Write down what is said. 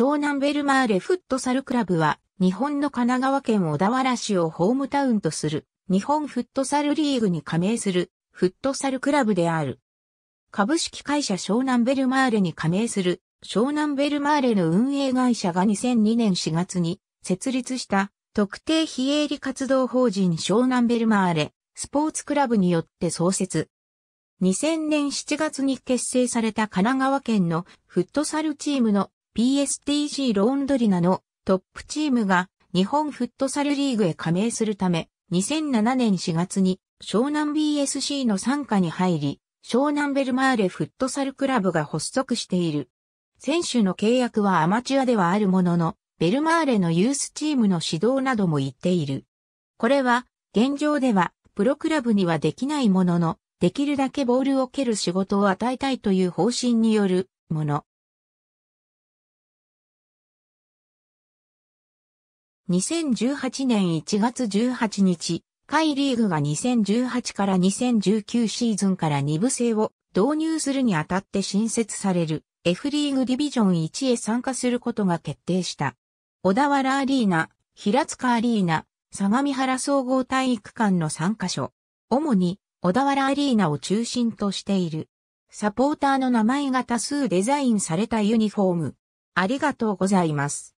湘南ベルマーレフットサルクラブは、日本の神奈川県小田原市をホームタウンとする、日本フットサルリーグに加盟する、フットサルクラブである。株式会社湘南ベルマーレに加盟する、湘南ベルマーレの運営会社が2002年4月に設立した特定非営利活動法人湘南ベルマーレスポーツクラブによって創設。2000年7月に結成された神奈川県のフットサルチームの PSTG ローンドリナのトップチームが日本フットサルリーグへ加盟するため、2007年4月に湘南 BSC の傘下に入り、湘南ベルマーレフットサルクラブが発足している。選手の契約はアマチュアではあるものの、ベルマーレのユースチームの指導なども言っている。これは、現状では、プロクラブにはできないものの、できるだけボールを蹴る仕事を与えたいという方針によるもの。2018年1月18日、海リーグが2018から2019シーズンから2部制を導入するにあたって新設される F リーグディビジョン1へ参加することが決定した。小田原アリーナ、平塚アリーナ、相模原総合体育館の3カ所。主に小田原アリーナを中心としている。サポーターの名前が多数デザインされたユニフォーム。ありがとうございます。